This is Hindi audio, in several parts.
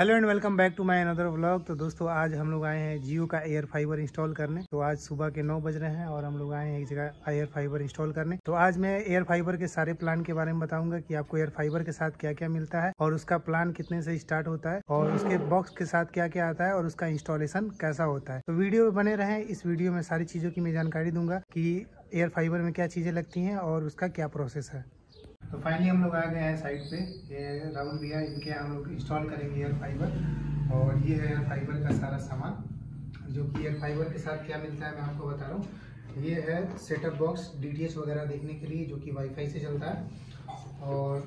hello and welcome back to my another vlog तो दोस्तों आज हम लोग आए हैं जियो का एयर फाइबर इंस्टॉल करने तो आज सुबह के नौ बज रहे हैं और हम लोग आए हैं एक जगह एयर फाइबर इंस्टॉल करने तो आज मैं एयर फाइबर के सारे प्लान के बारे में बताऊंगा कि आपको एयर फाइबर के साथ क्या क्या मिलता है और उसका प्लान कितने से स्टार्ट होता है और उसके बॉक्स के साथ क्या क्या आता है और उसका इंस्टॉलेशन कैसा होता है तो वीडियो बने रहे इस वीडियो में सारी चीज़ों की मैं जानकारी दूंगा की एयर फाइबर में क्या चीज़ें लगती है और उसका क्या प्रोसेस है तो फाइनली हम लोग आ गए हैं साइट पे ये राहुल भैया इनके हम लोग इंस्टॉल करेंगे एयर फाइबर और ये है एयर फाइबर का सारा सामान जो कि एयर फाइबर के साथ क्या मिलता है मैं आपको बता रहा हूँ ये है सेटअप बॉक्स डी वगैरह देखने के लिए जो कि वाईफाई से चलता है और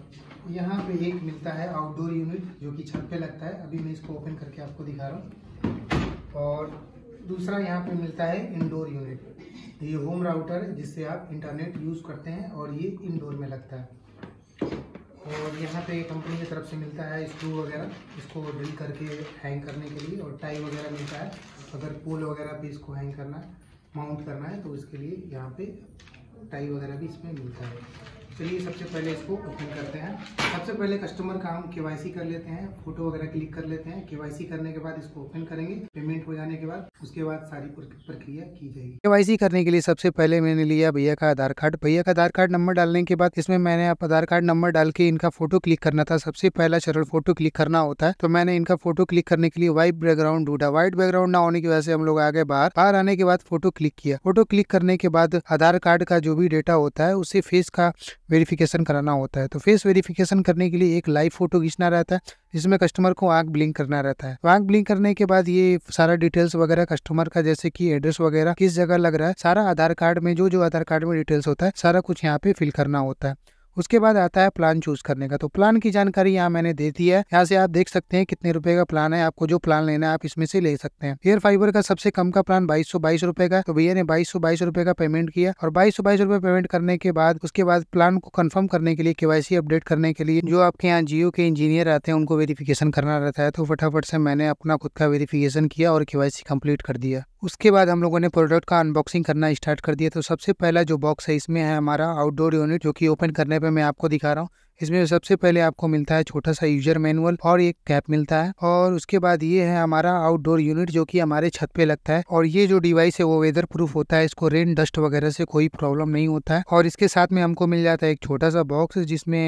यहाँ पे एक मिलता है आउटडोर यूनिट जो कि छत पे लगता है अभी मैं इसको ओपन करके आपको दिखा रहा हूँ और दूसरा यहाँ पे मिलता है इंडोर यूनिट ये होम राउटर जिससे आप इंटरनेट यूज़ करते हैं और ये इंडोर में लगता है और यहाँ पे कंपनी की तरफ से मिलता है स्क्रू वगैरह इसको ड्रिल करके हैंग करने के लिए और टाई वगैरह मिलता है अगर पोल वगैरह पे इसको हैंग करना है माउंट करना है तो इसके लिए यहाँ पे टाई वगैरह भी इसमें मिलता है चलिए सबसे पहले इसको ओपन करते हैं सबसे पहले कस्टमर का हम केवाईसी कर लेते हैं फोटो वगैरह क्लिक कर लेते हैं केवाईसी करने के बाद इसको ओपन करेंगे पेमेंट हो जाने के बाद उसके बाद सारी प्रक्रिया की जाएगी केवाईसी करने के लिए सबसे पहले मैंने लिया भैया का आधार कार्ड भैया का आधार कार्ड नंबर डालने के बाद इसमें मैंने आप आधार कार्ड नंबर डाल के इनका फोटो क्लिक करना था सबसे पहला चरण फोटो क्लिक करना होता है तो मैंने इनका फोटो क्लिक करने के लिए व्हाइट बैकग्राउंड ढूंढा व्हाइट बैकग्राउंड ना होने की वजह से हम लोग आ गए बाहर बाहर आने के बाद फोटो क्लिक किया फोटो क्लिक करने के बाद आधार कार्ड का जो भी डेटा होता है उसे फेस का वेरिफिकेशन कराना होता है तो फेस वेरिफिकेशन करने के लिए एक लाइव फोटो खींचना रहता है जिसमें कस्टमर को आंख ब्लिंक करना रहता है आंख ब्लिंक करने के बाद ये सारा डिटेल्स वगैरह कस्टमर का जैसे कि एड्रेस वगैरह किस जगह लग रहा है सारा आधार कार्ड में जो जो आधार कार्ड में डिटेल्स होता है सारा कुछ यहाँ पे फिल करना होता है उसके बाद आता है प्लान चूज करने का तो प्लान की जानकारी यहाँ मैंने दे दी है यहाँ से आप देख सकते हैं कितने रुपए का प्लान है आपको जो प्लान लेना है आप इसमें से ले सकते हैं एयर फाइबर का सबसे कम का प्लान बाईस सौ बाईस रुपए का तो भैया ने बाईस सौ बाईस रुपए का पेमेंट किया और बाईस सौ बाईस रुपए पेमेंट करने के बाद उसके बाद प्लान को कन्फर्म करने के लिए केवाईसी अपडेट करने के लिए जो आपके यहाँ जियो के इंजीनियर आते हैं उनको वेरिफिकेशन करना रहता है तो फटाफट से मैंने अपना खुद का वेरिफिकेशन किया और केवाईसी कम्प्लीट कर दिया उसके बाद हम लोगों ने प्रोडक्ट का अनबॉक्सिंग करना स्टार्ट कर दिया तो सबसे पहला जो बॉक्स है इसमें है हमारा आउटडोर यूनिट जो कि ओपन करने पे मैं आपको दिखा रहा हूँ इसमें सबसे पहले आपको मिलता है छोटा सा यूजर मैनुअल और एक कैप मिलता है और उसके बाद ये है हमारा आउटडोर यूनिट जो कि हमारे छत पे लगता है और ये जो डिवाइस है वो वेदर प्रूफ होता है इसको रेन डस्ट वगैरह से कोई प्रॉब्लम नहीं होता है और इसके साथ में हमको मिल जाता है एक छोटा सा बॉक्स जिसमें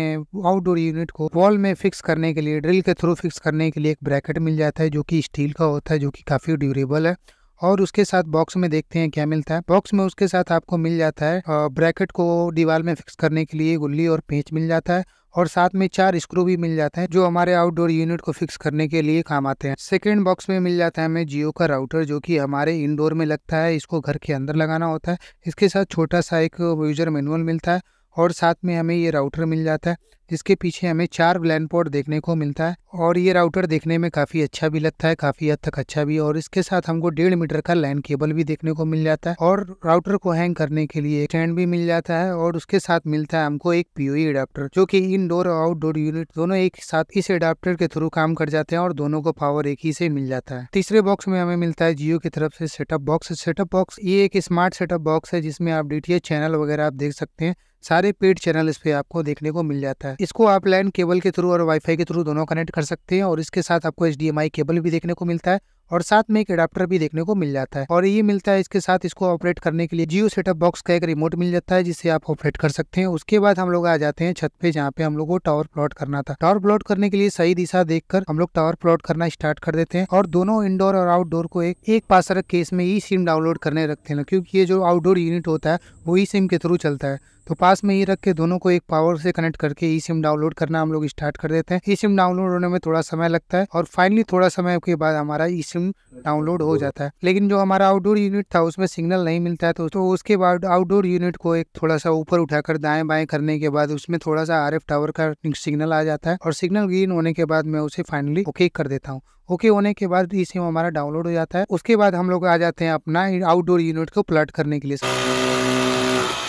आउटडोर यूनिट को वॉल में फिक्स करने के लिए ड्रिल के थ्रू फिक्स करने के लिए एक ब्रैकेट मिल जाता है जो की स्टील का होता है जो की काफी ड्यूरेबल है और उसके साथ बॉक्स में देखते हैं क्या मिलता है बॉक्स में उसके साथ आपको मिल जाता है ब्रैकेट को दीवार में फिक्स करने के लिए गुल्ली और पेंच मिल जाता है और साथ में चार स्क्रू भी मिल जाता है जो हमारे आउटडोर यूनिट को फिक्स करने के लिए काम आते हैं सेकेंड बॉक्स में मिल जाता है हमें जियो का राउटर जो कि हमारे इंडोर में लगता है इसको घर के अंदर लगाना होता है इसके साथ छोटा सा एक यूजर मैनुअल मिलता है और साथ में हमें ये राउटर मिल जाता है जिसके पीछे हमें चार ग्लैन पोर्ट देखने को मिलता है और ये राउटर देखने में काफ़ी अच्छा भी लगता है काफ़ी हद तक अच्छा भी और इसके साथ हमको डेढ़ मीटर का लैंड केबल भी देखने को मिल जाता है और राउटर को हैंग करने के लिए स्टैंड भी मिल जाता है और उसके साथ मिलता है हमको एक पीओई अडाप्टर e जो की इनडोर और आउटडोर यूनिट दोनों एक साथ इस अडाप्टर के थ्रू काम कर जाते हैं और दोनों को पावर एक ही से मिल जाता है तीसरे बॉक्स में हमें मिलता है जियो की तरफ से सेटअप बॉक्स सेटअप बॉक्स ये एक स्मार्ट सेटअप बॉक्स है जिसमें आप डी चैनल वगैरह आप देख सकते हैं सारे पेड चैनल इस पे आपको देखने को मिल जाता है है इसको आप लैंड केबल के थ्रू और वाईफाई के थ्रू दोनों कनेक्ट कर सकते हैं और इसके साथ आपको एच केबल भी देखने को मिलता है और साथ में एक अडाप्टर भी देखने को मिल जाता है और ये मिलता है इसके साथ इसको ऑपरेट करने के लिए जियो सेटअप बॉक्स का एक रिमोट मिल जाता है जिसे आप ऑपरेट कर सकते हैं उसके बाद हम लोग आ जाते हैं छत पे जहाँ पे हम लोग को टावर प्लॉट करना था टावर प्लॉट करने के लिए सही दिशा देखकर हम लोग टावर प्लॉट करना स्टार्ट कर देते हैं और दोनों इंडोर और आउटडोर को एक एक पास रख के इसमें ई सिम डाउनलोड करने रखते हैं क्योंकि ये जो आउटडोर यूनिट होता है वो ई सिम के थ्रू चलता है तो पास में ही रख के दोनों को एक पावर से कनेक्ट करके ई सिम डाउनलोड करना हम लोग स्टार्ट कर देते हैं ई सिम डाउनलोड होने में थोड़ा समय लगता है और फाइनली थोड़ा समय के बाद हमारा ई सिम डाउनलोड हो जाता है लेकिन जो हमारा आउटडोर यूनिट था उसमें सिग्नल नहीं मिलता है तो, तो उसके बाद आउटडोर यूनिट को एक थोड़ा सा ऊपर उठाकर दाएं बाएं करने के बाद उसमें थोड़ा सा आर टावर का सिग्नल आ जाता है और सिग्नल ग्रीन होने के बाद मैं उसे फाइनली ओके कर देता हूँ ओके होने के बाद ई सिम हमारा डाउनलोड हो जाता है उसके बाद हम लोग आ जाते हैं अपना आउटडोर यूनिट को प्लट करने के लिए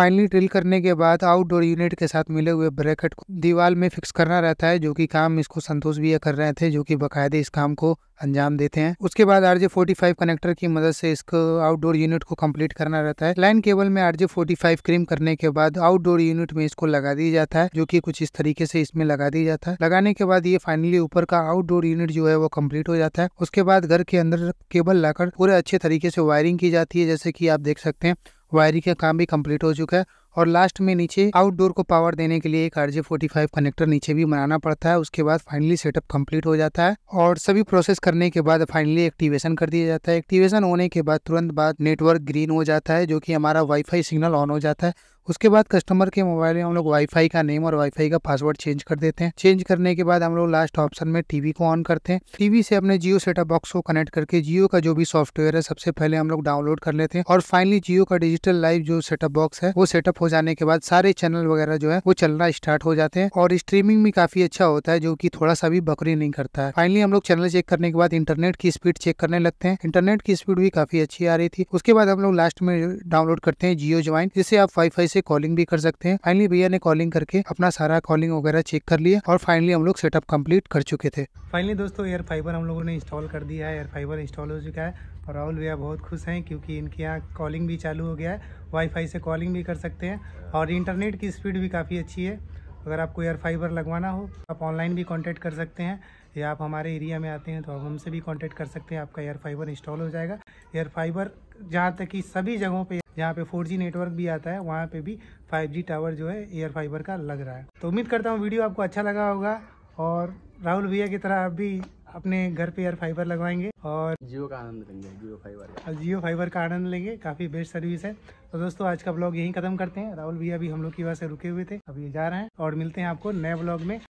फाइनली ड्रिल करने के बाद आउटडोर यूनिट के साथ मिले हुए ब्रैकेट को दीवार में फिक्स करना रहता है जो कि काम इसको संतोष भी कर रहे थे जो कि बकायदे इस काम को अंजाम देते हैं उसके बाद आरजे फोर्टी फाइव कनेक्टर की मदद से इसको आउटडोर यूनिट को कंप्लीट करना रहता है लाइन केबल में आरजे फोर्टी फाइव क्रीम करने के बाद आउटडोर यूनिट में इसको लगा दिया जाता है जो कि कुछ इस तरीके से इसमें लगा दिया जाता है लगाने के बाद ये फाइनली ऊपर का आउटडोर यूनिट जो है वो कम्प्लीट हो जाता है उसके बाद घर के अंदर केबल लाकर पूरे अच्छे तरीके से वायरिंग की जाती है जैसे की आप देख सकते हैं वायरिंग का काम भी कंप्लीट हो चुका है और लास्ट में नीचे आउटडोर को पावर देने के लिए एक R J forty five connector नीचे भी बनाना पड़ता है उसके बाद फाइनली सेटअप कंप्लीट हो जाता है और सभी प्रोसेस करने के बाद फाइनली एक्टिवेशन कर दिया जाता है एक्टिवेशन होने के बाद तुरंत बाद नेटवर्क ग्रीन हो जाता है जो कि हमारा वाईफाई सिग्नल ऑन हो जाता है उसके बाद कस्टमर के मोबाइल में हम लोग वाईफाई का नेम और वाईफाई का पासवर्ड चेंज कर देते हैं चेंज करने के बाद हम लोग लास्ट ऑप्शन में टीवी को ऑन करते हैं टीवी से अपने जियो सेटअप बॉक्स को कनेक्ट करके जियो का जो भी सॉफ्टवेयर है सबसे पहले हम लोग डाउनलोड कर लेते हैं और फाइनली जियो का डिजिटल लाइव जो सेटअप बॉक्स है वो सेटअप हो जाने के बाद सारे चैनल वगैरह जो है वो चलना स्टार्ट हो जाते हैं और स्ट्रीमिंग भी काफी अच्छा होता है जो की थोड़ा सा भी बकरी नहीं करता है फाइनली हम लोग चैनल चेक करने के बाद इंटरनेट की स्पीड चेक करने लगते हैं इंटरनेट की स्पीड भी काफी अच्छी आ रही थी उसके बाद हम लोग लास्ट में डाउनलोड करते हैं जियो ज्वाइन जिससे आप वाई से कॉलिंग भी कर सकते हैं फाइनली भैया ने कॉलिंग करके अपना सारा कॉलिंग वगैरह चेक कर लिया और फाइनली हम लोग सेटअप कम्प्लीट कर चुके थे फाइनली दोस्तों एयर फाइबर हम लोगों ने इंस्टॉल कर दिया है एयर फाइबर इंस्टॉल हो चुका है और राहुल भैया बहुत खुश हैं क्योंकि इनके यहाँ कॉलिंग भी चालू हो गया है वाईफाई से कॉलिंग भी कर सकते हैं और इंटरनेट की स्पीड भी काफ़ी अच्छी है अगर आपको एयर फाइबर लगवाना हो आप ऑनलाइन भी कॉन्टैक्ट कर सकते हैं या आप हमारे एरिया में आते हैं तो आप हमसे भी कॉन्टैक्ट कर सकते हैं आपका एयर फाइबर इंस्टॉल हो जाएगा एयर फाइबर जहाँ तक कि सभी जगहों पर जहाँ पे 4G नेटवर्क भी आता है वहाँ पे भी 5G टावर जो है एयर फाइबर का लग रहा है तो उम्मीद करता हूँ वीडियो आपको अच्छा लगा होगा और राहुल भैया की तरह आप भी अपने घर पे एयर फाइबर लगवाएंगे और जियो का आनंद लेंगे जियो फाइबर का जियो फाइबर का आनंद लेंगे काफ़ी बेस्ट सर्विस है तो दोस्तों आज का ब्लॉग यहीं खत्म करते हैं राहुल भैया अभी हम लोग की वजह से रुके हुए थे अभी जा रहे हैं और मिलते हैं आपको नए ब्लॉग में